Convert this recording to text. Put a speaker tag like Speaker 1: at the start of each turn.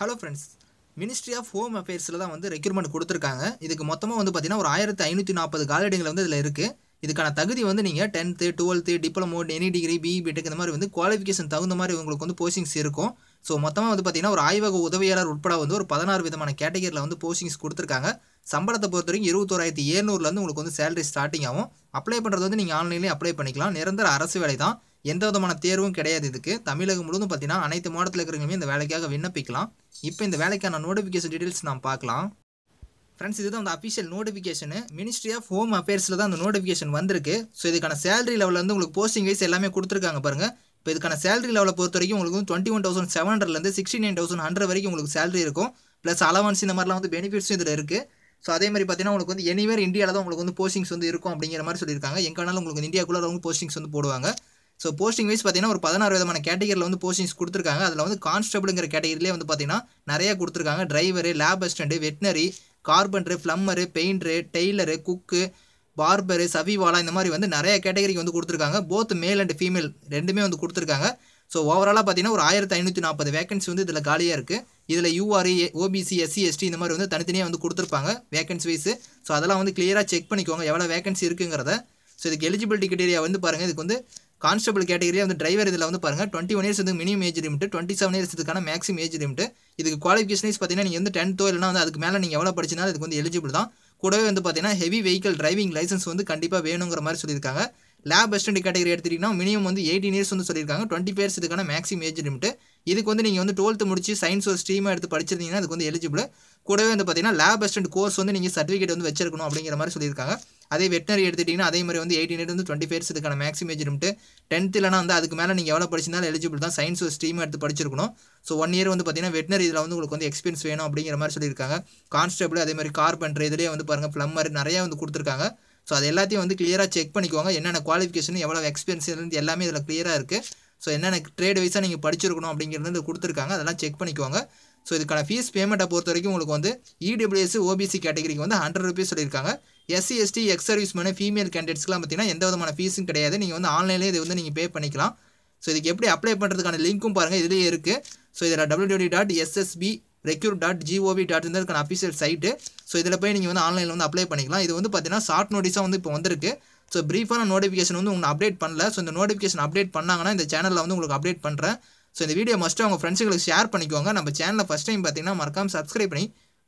Speaker 1: hello friends ministry of home அஃபேர்ஸில் தான் வந்து ரெக்யூர்மெண்ட் கொடுத்துருக்காங்க இதுக்கு மொத்தமாக வந்து பார்த்தீங்கன்னா ஒரு ஆயிரத்தி ஐநூற்றி நாற்பது காலடிகள் வந்து இதில் இருக்குது இதுக்கான தகுதி வந்து நீங்கள் tenth twelfth diploma any degree BE இந்த மாதிரி வந்து குவாலிஃபிகேஷன் தகுந்த மாதிரி உங்களுக்கு வந்து போஸ்டிங்ஸ் இருக்கும் ஸோ மொத்தமாக வந்து பார்த்தீங்கன்னா ஒரு ஆய்வக உதவியாளர் உட்பட வந்து ஒரு பதினாறு விதமான கேட்டகரியில் வந்து போஸ்டிங்ஸ் கொடுத்துருக்காங்க சம்பளத்தை பொறுத்த வரைக்கும் இருபத்தோராயிரத்தி ஏழ்நூறுலேருந்து உங்களுக்கு வந்து சேலரி ஸ்டார்டிங் ஆகும் அப்ளை பண்ணுறது வந்து நீங்கள் ஆன்லைன்லேயே அப்ளை பண்ணிக்கலாம் நிரந்தர அரசு வேலை தான் எந்த விதமான தேர்வும் கிடையாது இதுக்கு தமிழகம் முழுவதும் பார்த்தீங்கன்னா அனைத்து மாவட்டத்தில் இருக்கிறவங்களுமே இந்த வேலைக்காக விண்ணப்பிக்கலாம் இப்போ இந்த வேலைக்கான நோட்டிஃபிகேஷன் டீட்டெயில்ஸ் நான் பார்க்கலாம் ஃப்ரெண்ட்ஸ் இதுதான் அந்த official notification ministry of home அஃபேர்ஸில் தான் அந்த நோட்டிஃபிகேஷன் வந்திருக்கு ஸோ இதுக்கான சேலரி லெவலில் வந்து உங்களுக்கு போஸ்டிங் வைஸ் எல்லாமே கொடுத்துருக்காங்க பாருங்கள் இப்போ இதுக்கான சேலரி லெவலை பொறுத்த வரைக்கும் உங்களுக்கு டுவெண்ட்டி ஒன் தௌசண்ட் செவன் ஹண்ட்ரட்லேருந்து சிக்ஸ்டி நைன் தௌசண்ட் ஹண்ட்ரட் வரைக்கும் உங்களுக்கு சேலரி இருக்கும் ப்ளஸ் அலவன்ஸ் இந்த மாதிரிலாம் வந்து பெனிஃபிட்ஸும் இதில் இருக்குது ஸோ அதே மாதிரி பார்த்தீங்கன்னா உங்களுக்கு வந்து எனிவேர் இந்தியாவில் தான் உங்களுக்கு வந்து போஸ்டிங்ஸ் வந்து இருக்கும் அப்படிங்கிற மாதிரி சொல்லியிருக்காங்க எங்கே வேணாலும் உங்களுக்கு இந்தியாக்குள்ளே அவங்க போஸ்டிங்ஸ் வந்து போடுவாங்க ஸோ போஸ்டிங் வைஸ் பார்த்தீங்கன்னா ஒரு பதினாறு விதமான கேட்டகரியில் வந்து போஸ்டிங்ஸ் கொடுத்துருக்காங்க அதில் வந்து கான்ஸ்டபிளுங்கிற கேட்டகரியிலே வந்து பார்த்தீங்கன்னா நிறையா கொடுத்துருக்காங்க driver lab assistant veterinary carpenter plumber painter tailor cook barber சவிவாலா இந்த மாதிரி வந்து நிறைய கேட்டகரிக்கு வந்து கொடுத்துருக்காங்க போத் மேல் அண்ட் ஃபீமேல் ரெண்டுமே வந்து கொடுத்துருக்காங்க ஸோ ஓவராலாக பார்த்தீங்கன்னா ஒரு ஆயிரத்தி ஐநூற்றி நாற்பது வேகன்சி வந்து இதில் காலியாக இருக்குது இதில் யூஆர்இ ஓபிசி எஸ்சி எஸ்டி இந்த மாதிரி வந்து தனித்தனியாக வந்து கொடுத்துருப்பாங்க வேகன்சி வைஸு ஸோ அதெல்லாம் வந்து கிளியராக செக் பண்ணிக்கோங்க எவ்வளோ வேகன்சி இருக்குங்கிறத ஸோ இதுக்கு எலிஜிபிலிட்டி கிரிட்டேரியா வந்து பாருங்கள் இதுக்கு வந்து கான்ஸ்டபிள் கேட்டகரியே வந்து டிரைவர் இதில் வந்து பாருங்கள் டுவெண்ட்டி ஒன் இயர்ஸ் வந்து minimum age limit twenty seven years இதுக்கான மேக்ஸிமம் ஏஜ் லிமிட் இதுக்கு குவாலிஃபிகேஷன்ஸ் பார்த்தீங்கன்னா நீங்கள் வந்து டென்த்தோ இல்லைனா வந்து அதுக்கு மேலே நீங்கள் எவ்வளோ படிச்சினாலும் அதுக்கு வந்து எலிஜிபிள் தான் கூடவே வந்து பார்த்தீங்கன்னா ஹெவி வெஹிக்கல் டிரைவிங் லைசன்ஸ் வந்து கண்டிப்பாக வேணுங்கிற மாதிரி சொல்லியிருக்காங்க லேப் அசிஸ்டன்ட் கேட்டகரி எடுத்துட்டிங்கன்னா மினிமம் வந்து எயிட்டீன் இயர்ஸ் வந்து சொல்லியிருக்காங்க டுவெண்ட்டி பேர்ஸ் இதுக்கான மேக்ஸிமம் ஏஜ் லிமிட் இதுக்கு வந்து நீங்கள் வந்து டுவெல்த்து முடிச்சு சயின்ஸ் ஒரு ஸ்ட்ரீமாக எடுத்து படிச்சிருந்தீங்கன்னா அதுக்கு வந்து எலிஜிபிள் கூடவே வந்து பார்த்தீங்கன்னா லேப் அசிஸ்டன்ட் கோர்ஸ் வந்து நீங்கள் சர்டிஃபிகேட் வந்து வச்சிருக்கணும் அப்படிங்கிற மாதிரி சொல்லியிருக்காங்க அதே வெட்டினரி எடுத்துகிட்டிங்கன்னா அதே மாதிரி வந்து எயிட்டின் நைட் வந்து டுவெண்ட்டி ஃபைவ் இதுக்கான மேக்ஸிமம் ஏஜ் லிமிட்டு டென்த் இல்லைனா வந்து அதுக்கு மேலே நீங்கள் எவ்வளோ படிச்சிருந்தாலும் எலிஜிபிள் தான் சயின்ஸ் ஒரு ஸ்ட்ரீம் எடுத்து படிச்சிருக்கணும் ஸோ ஒன் இயர் வந்து பார்த்தீங்கன்னா வெட்டினரி இதில் வந்து உங்களுக்கு வந்து எக்ஸ்பீரியன்ஸ் வேணும் அப்படிங்கிற மாதிரி சொல்லியிருக்காங்க கான்ஸ்டபிள் அதே மாதிரி கார்பெண்டர் இதிலேயே வந்து பாருங்கள் ப்ளம்மர் நிறையா வந்து கொடுத்துருக்காங்க ஸோ அது எல்லாத்தையும் வந்து கிளியராக செக் பண்ணிக்கோங்க என்னென்ன குவாலிஃபிகேஷன் எவ்வளோ எக்ஸ்பீரியன்ஸ் இருந்து எல்லாமே இதில் கிளியராக இருக்குது ஸோ என்னென்ன ட்ரேட் வைஸாக நீங்கள் படிச்சிருக்கணும் அப்படிங்கிறது கொடுத்துருக்காங்க அதெல்லாம் செக் பண்ணிக்கோங்க ஸோ இதுக்கான ஃபீஸ் பேமெண்ட்டை பொறுத்த வரைக்கும் உங்களுக்கு வந்து இடபிள்யூஎஸ் ஓபிசி கேட்டகரிக்கு வந்து ஹண்ட்ரட் ருபீஸ் சொல்லியிருக்காங்க SC ST ex service men female கேண்டிடேட்ஸ்க்குலாம் பார்த்தீங்கன்னா எந்த விதமான ஃபீஸும் கிடையாது நீங்கள் வந்து ஆன்லைன்லேயே இது வந்து நீங்கள் பே பண்ணிக்கலாம் ஸோ இதுக்கு எப்படி அப்ளை பண்ணுறதுக்கான லிங்க்கும் பாருங்கள் இதுலேயே இருக்குது ஸோ இதில் W W dot SSB recruit dot GOV dot இருந்ததுக்கான அஃபிஷியல் சைட்டு ஸோ இதில் போய் நீங்கள் வந்து ஆன்லைனில் வந்து அப்ளை பண்ணிக்கலாம் இது வந்து பார்த்தீங்கன்னா ஷார்ட் நோட்டீஸாக வந்து இப்போ வந்திருக்கு ஸோ ப்ரீஃபான நோட்டிஃபிகேஷன் வந்து உங்களுக்கு அப்டேட் பண்ணல ஸோ இந்த நோட்டிஃபிகேஷன் அப்டேட் பண்ணாங்கன்னா இந்த சேனலில் வந்து உங்களுக்கு அப்டேட் பண்ணுறேன் ஸோ இந்த வீடியோ மஸ்ட்டு அவங்க ஃப்ரெண்ட்ஸுகளுக்கு ஷேர் பண்ணிக்கோங்க நம்ம சேனலில் ஃபஸ்ட் டைம் பார்த்தீங்கன்னா மறக்காமல் சப்ஸ்கிரைப் பண்ணி